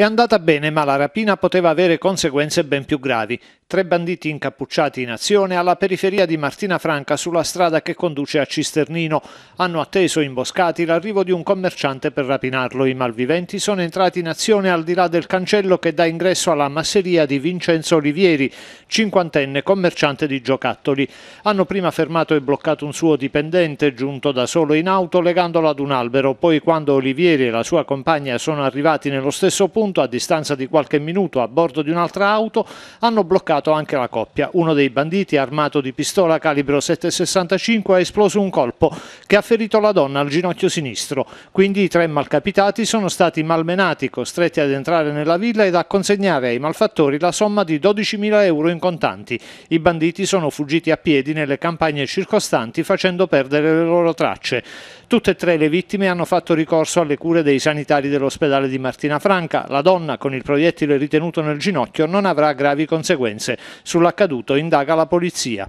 È andata bene, ma la rapina poteva avere conseguenze ben più gravi. Tre banditi incappucciati in azione alla periferia di Martina Franca sulla strada che conduce a Cisternino hanno atteso imboscati l'arrivo di un commerciante per rapinarlo. I malviventi sono entrati in azione al di là del cancello che dà ingresso alla masseria di Vincenzo Olivieri, cinquantenne commerciante di giocattoli. Hanno prima fermato e bloccato un suo dipendente giunto da solo in auto legandolo ad un albero. Poi quando Olivieri e la sua compagna sono arrivati nello stesso punto punto, a distanza di qualche minuto a bordo di un'altra auto, hanno bloccato anche la coppia. Uno dei banditi, armato di pistola calibro 7,65, ha esploso un colpo che ha ferito la donna al ginocchio sinistro. Quindi i tre malcapitati sono stati malmenati, costretti ad entrare nella villa ed a consegnare ai malfattori la somma di 12.000 euro in contanti. I banditi sono fuggiti a piedi nelle campagne circostanti facendo perdere le loro tracce. Tutte e tre le vittime hanno fatto ricorso alle cure dei sanitari dell'ospedale di Martina Franca. La donna, con il proiettile ritenuto nel ginocchio, non avrà gravi conseguenze. Sull'accaduto indaga la polizia.